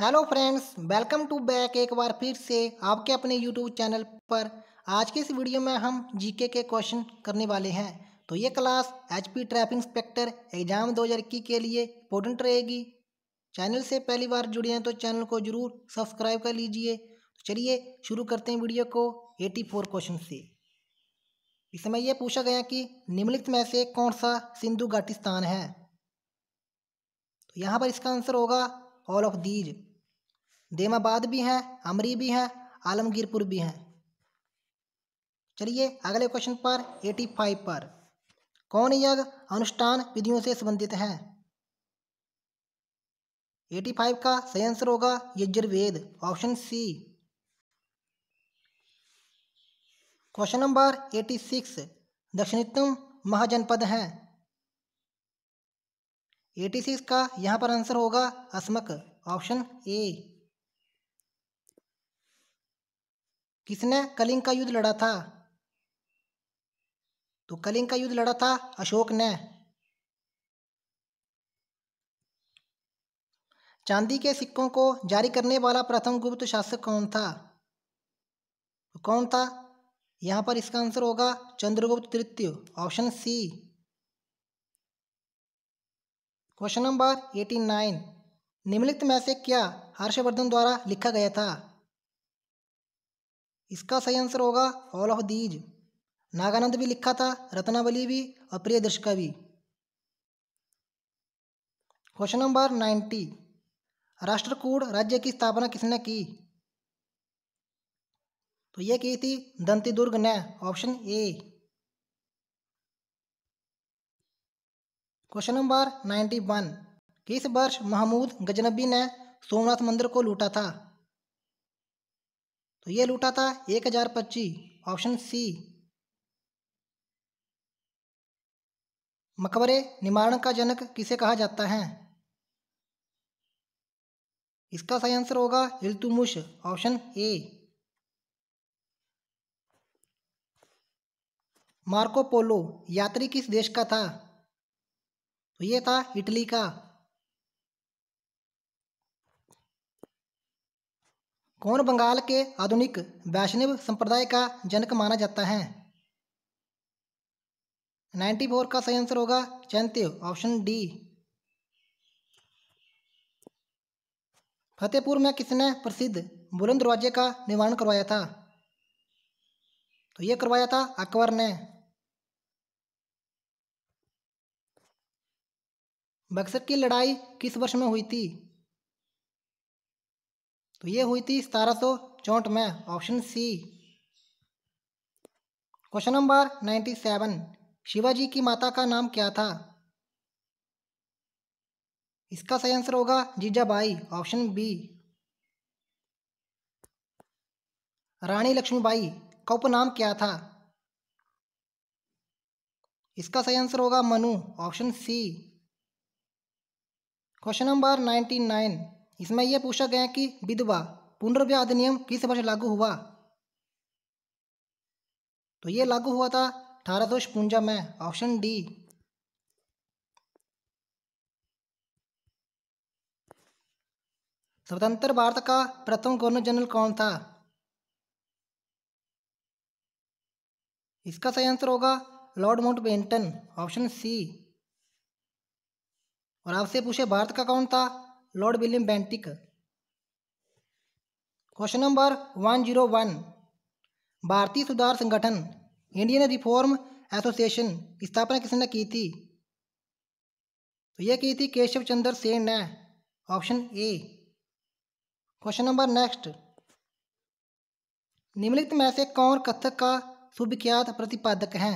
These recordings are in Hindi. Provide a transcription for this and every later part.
hello friends welcome to back एक बार फिर से आपके अपने यूट्यूब चैनल पर आज के इस वीडियो में हम जीके के क्वेश्चन करने वाले हैं तो ये class HP traffic inspector exam दो हज़ार इक्कीस के लिए इम्पोर्टेंट रहेगी चैनल से पहली बार जुड़े हैं तो चैनल को जरूर सब्सक्राइब कर लीजिए तो चलिए शुरू करते हैं वीडियो को एटी फोर क्वेश्चन से इस समय यह पूछा गया कि निम्नलिखित में से कौन सा सिंधु घाटी स्थान है तो यहाँ पर इसका आंसर होगा ऑल ऑफ दीज देमाबाद भी हैं अमरी भी हैं आलमगीरपुर भी हैं चलिए अगले क्वेश्चन पर एटी फाइव पर कौन यज्ञ अनुष्ठान विधियों से संबंधित हैं एटी फाइव का सही आंसर होगा Yajurveda option C question number eighty six दक्षिणतम महाजनपद हैं एटी सिक्स का यहाँ पर आंसर होगा अस्मक ऑप्शन ए किसने कलिंग का युद्ध लड़ा था तो कलिंग का युद्ध लड़ा था अशोक ने चांदी के सिक्कों को जारी करने वाला प्रथम गुप्त शासक कौन था तो कौन था यहां पर इसका आंसर होगा चंद्रगुप्त तृतीय option C question number eighty nine निम्नलिखित में से क्या हर्षवर्धन द्वारा लिखा गया था इसका सही आंसर होगा ऑल ऑफ दीज नागानंद भी लिखा था रत्नावली भी और प्रिय का भी क्वेश्चन नंबर नाइन्टी राष्ट्रकूट राज्य की स्थापना किसने की तो ये की थी दंती दुर्ग ने option A question number ninety one किस वर्ष महमूद गजनबी ने सोमनाथ मंदिर को लूटा था तो ये लूटा था एक हजार पच्चीस ऑप्शन सी मकबरे निमारण का जनक किसे कहा जाता है इसका सही आंसर होगा इल्तुमुश ऑप्शन ए मार्को पोलो यात्री किस देश का था तो ये था इटली का कौन बंगाल के आधुनिक वैष्णव संप्रदाय का जनक माना जाता है नाइन्टी फोर का सही आंसर होगा चैंत्य ऑप्शन डी फतेहपुर में किसने प्रसिद्ध बुलंद दरवाजे का निर्माण करवाया था तो यह करवाया था अकबर ने बक्सर की लड़ाई किस वर्ष में हुई थी तो ये हुई थी सतारह सौ चौंठ में option C question number ninety seven Shivaji की माता का नाम क्या था इसका सही आंसर होगा जीजाबाई ऑप्शन बी रानी लक्ष्मीबाई का उपनाम क्या था इसका सही आंसर होगा Manu option C question number ninety nine इसमें यह पूछा गया कि विधवा पुनर्व्या अधिनियम किस वर्ष लागू हुआ तो यह लागू हुआ था अठारह सौ में ऑप्शन डी स्वतंत्र भारत का प्रथम गवर्नर जनरल कौन था इसका सही आंसर होगा Lord Mountbatten option C और आपसे पूछे भारत का कौन था Lord William Bentinck question number one zero one भारतीय सुधार संगठन इंडियन रिफॉर्म एसोसिएशन स्थापना किसने की थी तो यह की थी केशव चंद्र सेन ने option A question number next निम्नलिखित में से कौन कथक का सुविख्यात प्रतिपादक है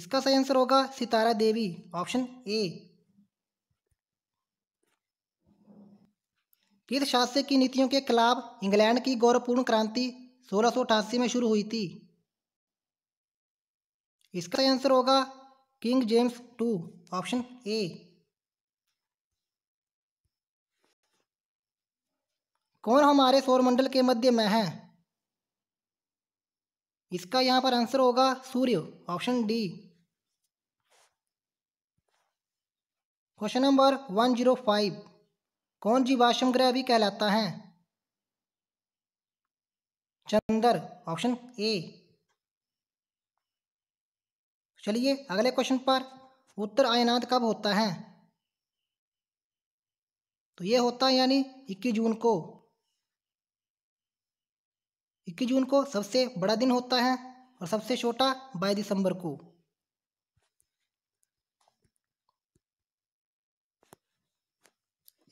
इसका सही आंसर होगा सितारा देवी ऑप्शन ए किस शास्य की नीतियों के खिलाफ इंग्लैंड की गौरवपूर्ण क्रांति सोलह में शुरू हुई थी इसका आंसर होगा King James two option A कौन हमारे सौरमंडल के मध्य में है इसका यहां पर आंसर होगा सूर्य option D question number one zero five कौन जीवाश्म ग्रह भी कहलाता है चंद्र ऑप्शन ए चलिए अगले क्वेश्चन पर उत्तर आयनाद कब होता है तो ये होता है यानी 21 जून को 21 जून को सबसे बड़ा दिन होता है और सबसे छोटा 22 दिसंबर को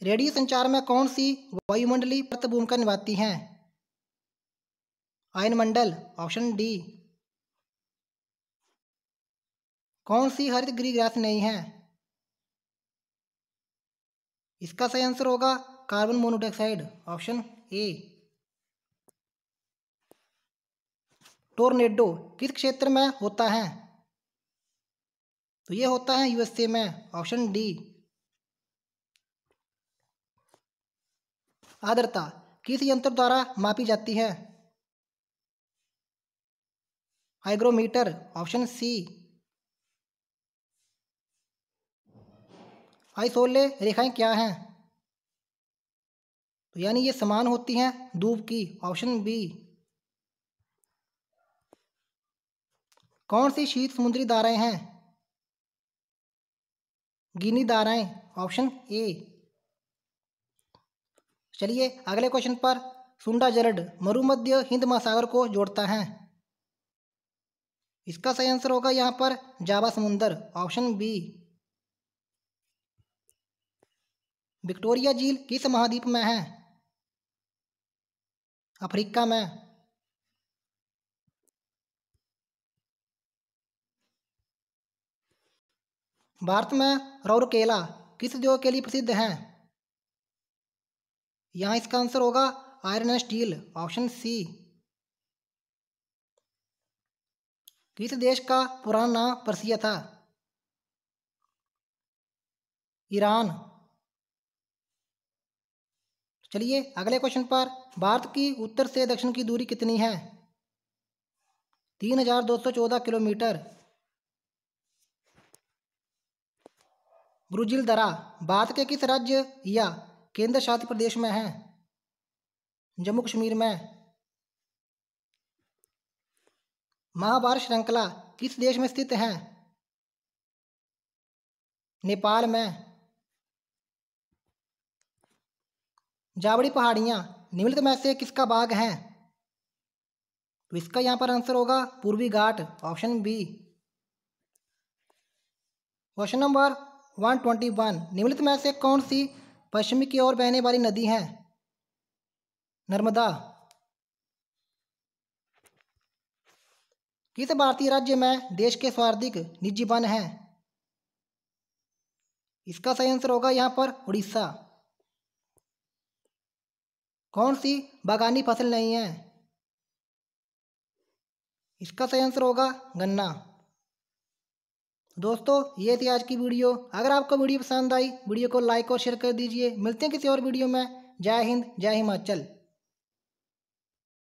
रेडियो संचार में कौन सी वायुमंडली प्रत भूमिका निभाती हैं आयन मंडल ऑप्शन डी कौन सी हरित गृहग्रास नहीं है इसका सही आंसर होगा carbon monodioxide option A tornado किस क्षेत्र में होता है तो ये होता है यूएसए में ऑप्शन डी आर्द्रता किस यंत्र द्वारा मापी जाती है हाइग्रोमीटर ऑप्शन सी आइसोले रेखाएं क्या हैं तो यानी ये समान होती हैं धूप की ऑप्शन बी कौन सी शीत समुद्री धाराएं हैं गिनी धाराएं ऑप्शन ए चलिए अगले क्वेश्चन पर सुंडा जरड मरुमध्य हिंद महासागर को जोड़ता है इसका सही आंसर होगा यहाँ पर जावा समुंदर ऑप्शन बी विक्टोरिया झील किस महाद्वीप में है अफ्रीका में भारत में रौरकेला किस जगह के लिए प्रसिद्ध है यहाँ इसका आंसर होगा iron and steel option C किस देश का पुराना नाम परसिया था ईरान चलिए अगले क्वेश्चन पर भारत की उत्तर से दक्षिण की दूरी कितनी है तीन हजार दो सौ चौदह किलोमीटर ब्रुजिल दरा भारत के किस राज्य या केंद्र शासित प्रदेश में है जम्मू कश्मीर में महाभारत श्रृंखला किस देश में स्थित है नेपाल में जावड़ी पहाड़ियाँ निम्नलिखित में से किसका भाग है तो इसका यहाँ पर आंसर होगा पूर्वी घाट option B question number one twenty one निम्नलिखित में से कौन सी पश्चिम की ओर बहने वाली नदी है नर्मदा किस भारतीय राज्य में देश के सर्वाधिक निजी वन है इसका सही आंसर होगा यहाँ पर उड़ीसा कौन सी बागानी फसल नहीं है इसका सही आंसर होगा गन्ना दोस्तों ये थी आज की वीडियो अगर आपको वीडियो पसंद आई वीडियो को लाइक और शेयर कर दीजिए मिलते हैं किसी और वीडियो में जय हिंद जय हिमाचल